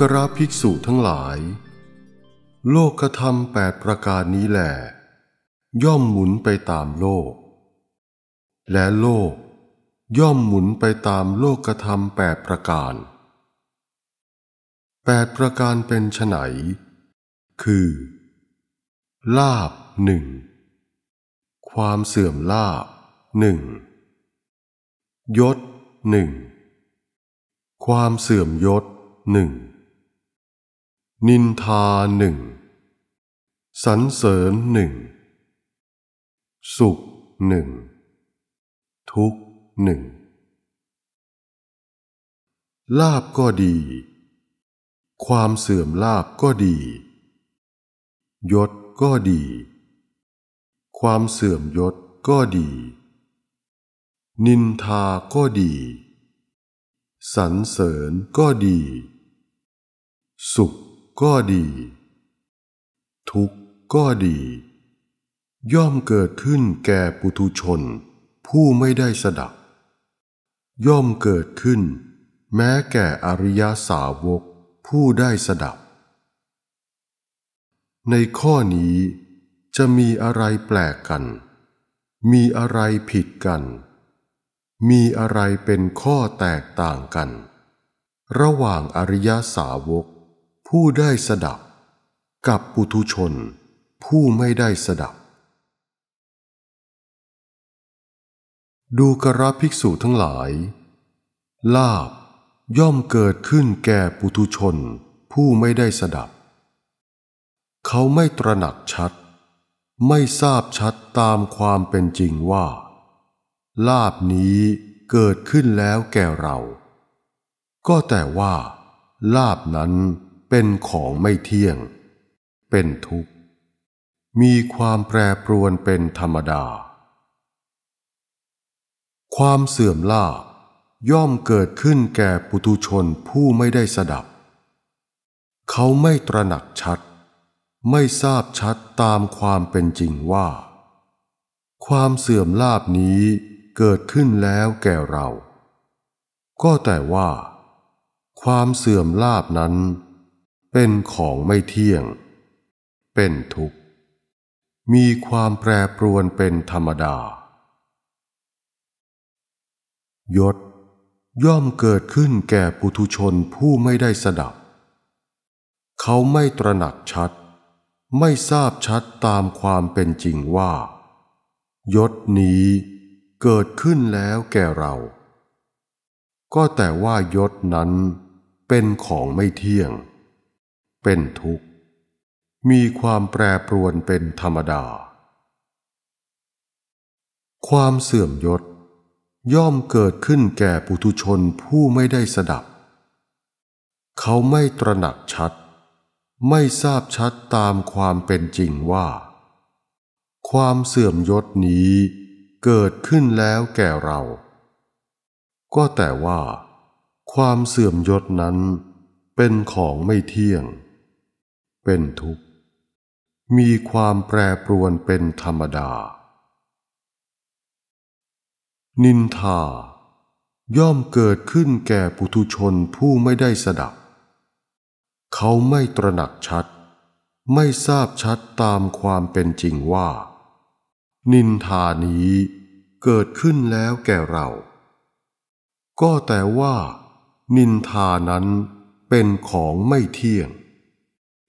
กราภิกษุทั้งหลาย โลกธรรมแปดประการนี้แหละย่อมหมุนไปตามโลก และโลก ย่อมหมุนไปตามโลกธรรมแปดประการแปดประการเป็นไฉนคือลาบหนึ่งความเสื่อมลาบหนึ่งยศหนึ่งความเสื่อมยศหนึ่งนินทาหนึ่งสันเสริญหนึ่งสุขหนึ่งทุกหนึ่งลาบก็ดี ความเสื่อมลาบก็ดี ยศก็ดี ความเสื่อมยศก็ดี นินทาก็ดีสันเสริญก็ดี สุขก็ดี ทุกข์ก็ดี ย่อมเกิดขึ้นแก่ปุถุชน ผู้ไม่ได้สดับ ย่อมเกิดขึ้นแม้แก่อริยาสาวกผู้ได้สดับ ในข้อนี้จะมีอะไรแปลกกัน มีอะไรผิดกัน มีอะไรเป็นข้อแตกต่างกัน ระหว่างอริยาสาวกผู้ได้สดับ กับปุถุชน ผู้ไม่ได้สดับ ดูกระภิกษุทั้งหลายลาบย่อมเกิดขึ้นแก่ปุถุชนผู้ไม่ได้สดับ เขาไม่ตระหนักชัด ไม่ทราบชัดตามความเป็นจริงว่าลาบนี้เกิดขึ้นแล้วแก่เรา ก็แต่ว่าลาบนั้นเป็นของไม่เที่ยง เป็นทุกข์ มีความแปรปรวนเป็นธรรมดา ความเสื่อมลาบย่อมเกิดขึ้นแก่ปุถุชนผู้ไม่ได้สดับ เขาไม่ตระหนักชัด ไม่ทราบชัดตามความเป็นจริงว่า ความเสื่อมลาบนี้เกิดขึ้นแล้วแก่เรา ก็แต่ว่า ความเสื่อมลาบนั้นเป็นของไม่เที่ยง เป็นทุกข์ มีความแปรปรวนเป็นธรรมดา ยศ ย่อมเกิดขึ้นแก่ปุถุชนผู้ไม่ได้สดับ เขาไม่ตระหนักชัด ไม่ทราบชัดตามความเป็นจริงว่า ยศนี้เกิดขึ้นแล้วแก่เรา ก็แต่ว่ายศนั้นเป็นของไม่เที่ยงเป็นทุกข์มีความแปรปรวนเป็นธรรมดา ความเสื่อมยศ ย่อมเกิดขึ้นแก่ปุถุชนผู้ไม่ได้สดับ เขาไม่ตระหนักชัด ไม่ทราบชัดตามความเป็นจริงว่า ความเสื่อมยศนี้เกิดขึ้นแล้วแก่เรา ก็แต่ว่าความเสื่อมยศนั้นเป็นของไม่เที่ยงเป็นทุกข์ มีความแปรปรวนเป็นธรรมดา นินทา ย่อมเกิดขึ้นแก่ปุถุชนผู้ไม่ได้สดับ เขาไม่ตระหนักชัด ไม่ทราบชัดตามความเป็นจริงว่า นินทานี้เกิดขึ้นแล้วแก่เรา ก็แต่ว่านินทานั้นเป็นของไม่เที่ยง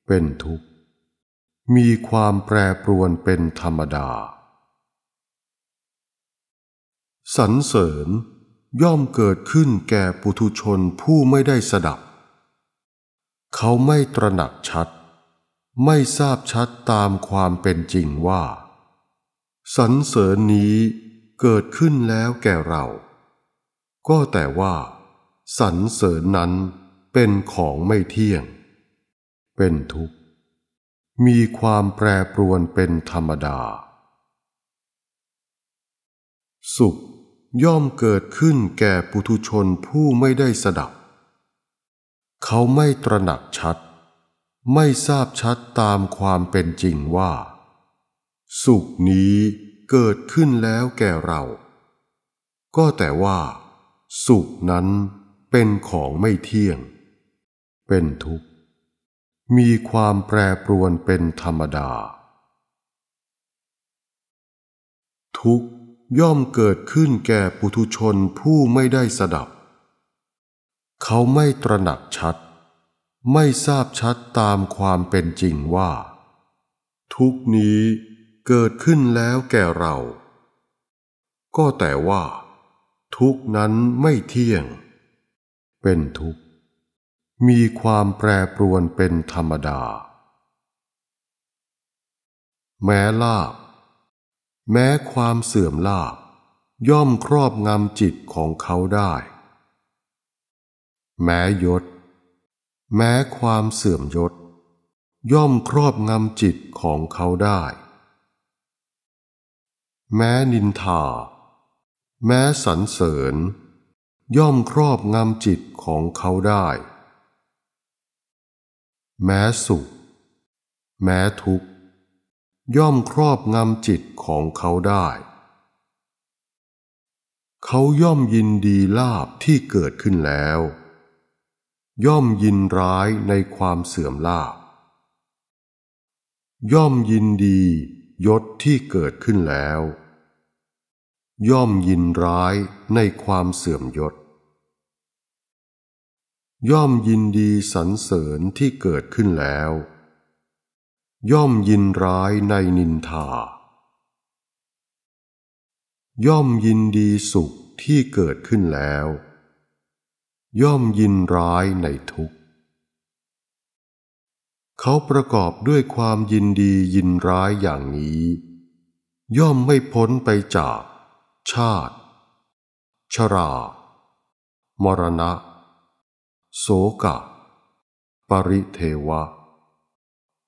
เป็นทุกข์มีความแปรปรวนเป็นธรรมดาสรรเสริญย่อมเกิดขึ้นแก่ปุถุชนผู้ไม่ได้สดับ เขาไม่ตระหนักชัด ไม่ทราบชัดตามความเป็นจริงว่า สรรเสริญนี้เกิดขึ้นแล้วแก่เรา ก็แต่ว่า สรรเสริญนั้นเป็นของไม่เที่ยงเป็นทุกข์ มีความแปรปรวนเป็นธรรมดา สุขย่อมเกิดขึ้นแก่ปุถุชนผู้ไม่ได้สดับ เขาไม่ตระหนักชัด ไม่ทราบชัดตามความเป็นจริงว่า สุขนี้เกิดขึ้นแล้วแก่เรา ก็แต่ว่าสุขนั้นเป็นของไม่เที่ยง เป็นทุกข์มีความแปรปรวนเป็นธรรมดา ทุกย่อมเกิดขึ้นแก่ปุถุชนผู้ไม่ได้สดับ เขาไม่ตระหนักชัด ไม่ทราบชัดตามความเป็นจริงว่า ทุกนี้เกิดขึ้นแล้วแก่เรา ก็แต่ว่า ทุกนั้นไม่เที่ยง เป็นทุกมีความแปรปรวนเป็นธรรมดา แม้ลาบ แม้ความเสื่อมลาบย่อมครอบงำจิตของเขาได้ แม้ยศ แม้ความเสื่อมยศ ย่อมครอบงำจิตของเขาได้ แม้นินทา แม้สรรเสริญ ย่อมครอบงำจิตของเขาได้แม้สุข แม้ทุกข์ย่อมครอบงำจิตของเขาได้ เขาย่อมยินดีลาบที่เกิดขึ้นแล้ว ย่อมยินร้ายในความเสื่อมลาบย่อมยินดียศที่เกิดขึ้นแล้ว ย่อมยินร้ายในความเสื่อมยศย่อมยินดีสรรเสริญที่เกิดขึ้นแล้ว ย่อมยินร้ายในนินทา ย่อมยินดีสุขที่เกิดขึ้นแล้ว ย่อมยินร้ายในทุกข์ เขาประกอบด้วยความยินดียินร้ายอย่างนี้ ย่อมไม่พ้นไปจากชาติ ชรา มรณะโสกะ ปริเทวะ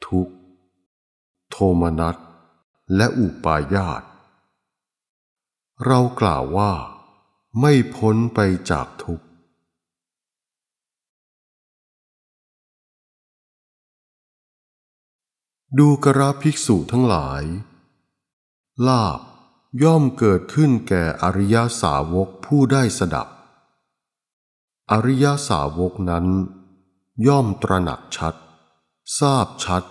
ทุกโทมนัสและอุปาญาต เรากล่าวว่าไม่พ้นไปจากทุกดูกระภิกษุทั้งหลาย ลาบย่อมเกิดขึ้นแก่อริยาสาวกผู้ได้สดับอริยาสาวกนั้น ย่อมตระหนักชัด ทราบชัด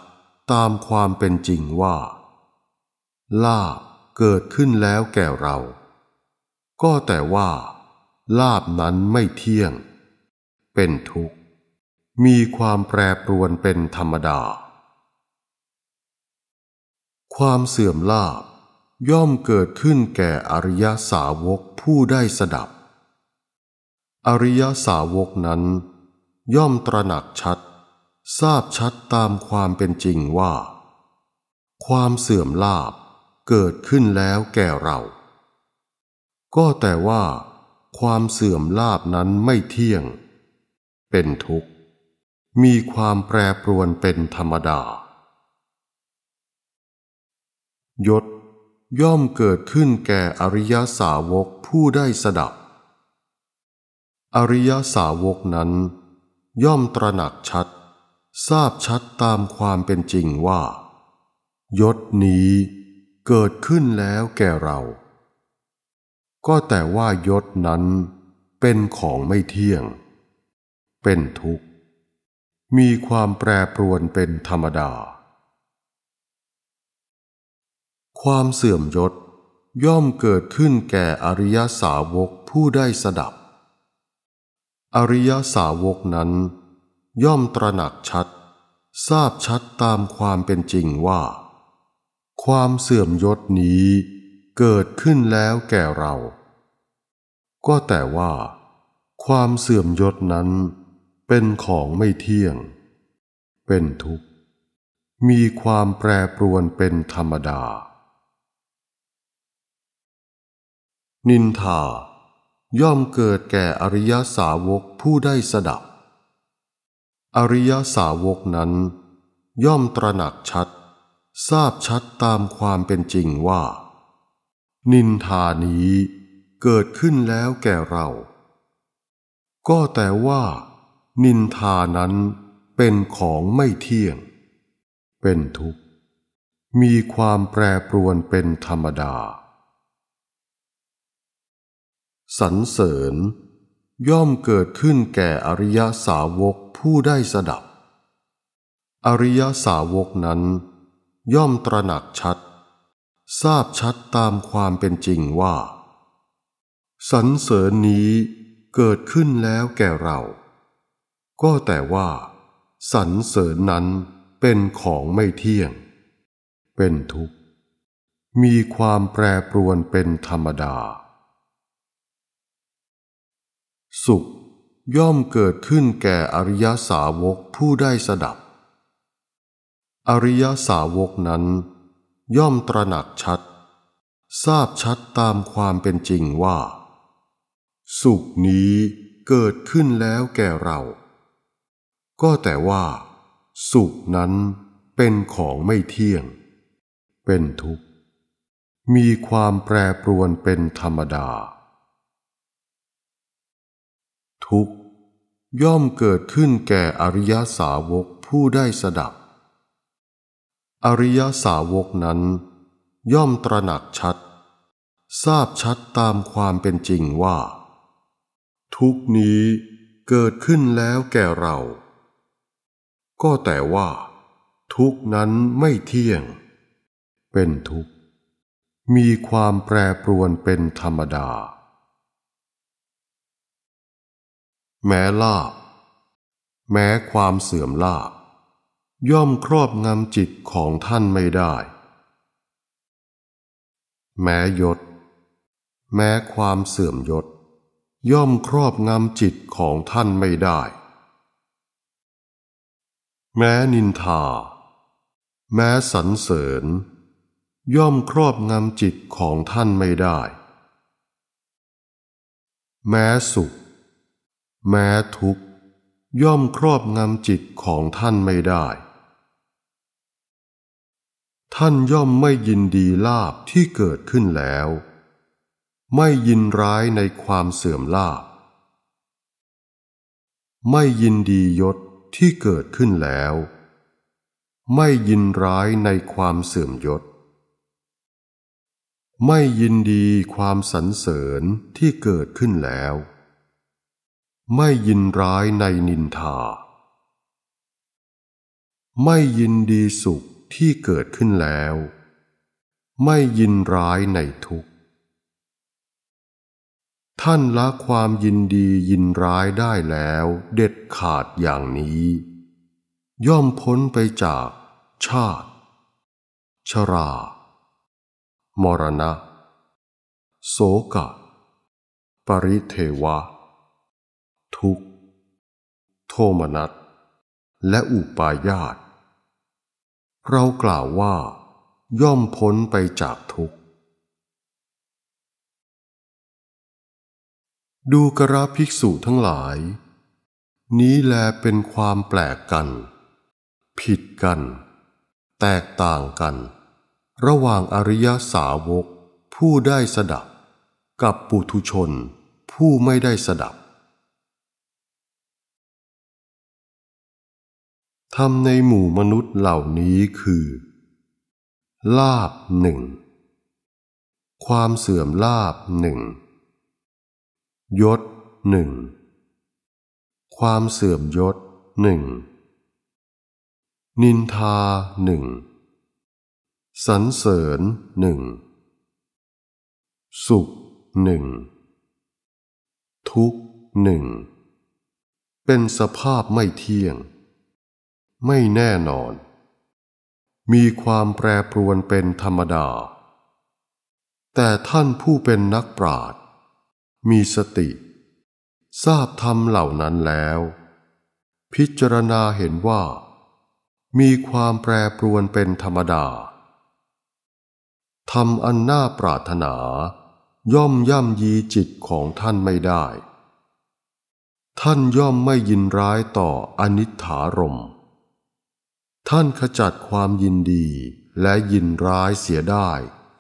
ตามความเป็นจริงว่า ลาบเกิดขึ้นแล้วแก่เรา ก็แต่ว่าลาบนั้นไม่เที่ยง เป็นทุกข์ มีความแปรปรวนเป็นธรรมดา ความเสื่อมลาบย่อมเกิดขึ้นแก่อริยสาวกผู้ได้สดับอริยสาวกนั้นย่อมตระหนักชัด ทราบชัดตามความเป็นจริงว่า ความเสื่อมลาบเกิดขึ้นแล้วแก่เรา ก็แต่ว่าความเสื่อมลาบนั้นไม่เที่ยง เป็นทุกข์มีความแปรปรวนเป็นธรรมดายศย่อมเกิดขึ้นแก่อริยสาวกผู้ได้สดับอริยสาวกนั้นย่อมตระหนักชัด ทราบชัดตามความเป็นจริงว่า ยศนี้เกิดขึ้นแล้วแก่เรา ก็แต่ว่ายศนั้นเป็นของไม่เที่ยง เป็นทุกข์มีความแปรปรวนเป็นธรรมดา ความเสื่อมยศย่อมเกิดขึ้นแก่อริยสาวกผู้ได้สดับอริยสาวกนั้น ย่อมตระหนักชัด ทราบชัดตามความเป็นจริงว่า ความเสื่อมยศนี้เกิดขึ้นแล้วแก่เรา ก็แต่ว่า ความเสื่อมยศนั้นเป็นของไม่เที่ยง เป็นทุกข์ มีความแปรปรวนเป็นธรรมดา นินทาย่อมเกิดแก่อริยสาวกผู้ได้สดับ อริยสาวกนั้นย่อมตระหนักชัด ทราบชัดตามความเป็นจริงว่า นินทานี้เกิดขึ้นแล้วแก่เรา ก็แต่ว่านินทานั้นเป็นของไม่เที่ยง เป็นทุกข์มีความแปรปรวนเป็นธรรมดาสรรเสริญ ย่อมเกิดขึ้นแก่อริยสาวกผู้ได้สดับ อริยสาวกนั้น ย่อมตระหนักชัด ทราบชัดตามความเป็นจริงว่า สรรเสริญนี้เกิดขึ้นแล้วแก่เรา ก็แต่ว่า สรรเสริญนั้นเป็นของไม่เที่ยง เป็นทุกข์มีความแปรปรวนเป็นธรรมดาสุขย่อมเกิดขึ้นแก่อริยสาวกผู้ได้สดับ อริยสาวกนั้น ย่อมตระหนักชัด ทราบชัดตามความเป็นจริงว่า สุขนี้เกิดขึ้นแล้วแก่เรา ก็แต่ว่า สุขนั้นเป็นของไม่เที่ยง เป็นทุกข์ มีความแปรปรวนเป็นธรรมดาทุกข์ย่อมเกิดขึ้นแก่อริยาสาวกผู้ได้สดับ อริยาสาวกนั้น ย่อมตระหนักชัด ทราบชัดตามความเป็นจริงว่า ทุกนี้เกิดขึ้นแล้วแก่เรา ก็แต่ว่าทุกนั้นไม่เที่ยง เป็นทุกมีความแปรปรวนเป็นธรรมดาแม้ลาบ แม้ความเสื่อมลาบย่อมครอบงำจิตของท่านไม่ได้ แม้ยศแม้ความเสื่อมยศ ย่อมครอบงำจิตของท่านไม่ได้ แม้นินทา แม้สรรเสริญ ย่อมครอบงำจิตของท่านไม่ได้ แม้สุขแม้ทุกย่อมครอบงำจิตของท่านไม่ได้ ท่านย่อมไม่ยินดีลาบที่เกิดขึ้นแล้ว ไม่ยินร้ายในความเสื่อมลาบไม่ยินดียศที่เกิดขึ้นแล้ว ไม่ยินร้ายในความเสื่อมยศ ไม่ยินดีความสรรเสริญที่เกิดขึ้นแล้วไม่ยินร้ายในนินทา ไม่ยินดีสุขที่เกิดขึ้นแล้ว ไม่ยินร้ายในทุกข์ ท่านละความยินดียินร้ายได้แล้ว เด็ดขาดอย่างนี้ ย่อมพ้นไปจากชาติ ชรา มรณะ โสกะ ปริเทวะทุกข์โทมนัสและอุปายาตเรากล่าวว่าย่อมพ้นไปจากทุกข์ ดูกระภิกษุทั้งหลาย นี้แลเป็นความแปลกกัน ผิดกัน แตกต่างกัน ระหว่างอริยสาวกผู้ได้สดับ กับปุถุชนผู้ไม่ได้สดับทำในหมู่มนุษย์เหล่านี้คือลาบหนึ่งความเสื่อมลาบหนึ่งยศหนึ่งความเสื่อมยศหนึ่งนินทาหนึ่งสันเสริญหนึ่งสุขหนึ่งทุกหนึ่งเป็นสภาพไม่เที่ยงไม่แน่นอน มีความแปรปรวนเป็นธรรมดา แต่ท่านผู้เป็นนักปราชญ์มีสติ ทราบธรรมเหล่านั้นแล้ว พิจารณาเห็นว่า มีความแปรปรวนเป็นธรรมดา ทำอันน่าปรารถนา ย่อมย่ำยีจิตของท่านไม่ได้ ท่านย่อมไม่ยินร้ายต่ออนิถารมณ์ท่านขจัดความยินดีและยินร้ายเสียได้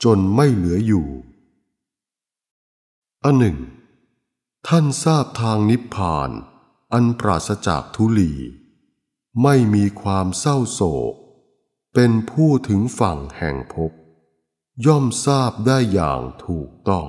จนไม่เหลืออยู่ อันหนึ่ง ท่านทราบทางนิพพาน อันปราศจากทุลี ไม่มีความเศร้าโศกเป็นผู้ถึงฝั่งแห่งภพย่อมทราบได้อย่างถูกต้อง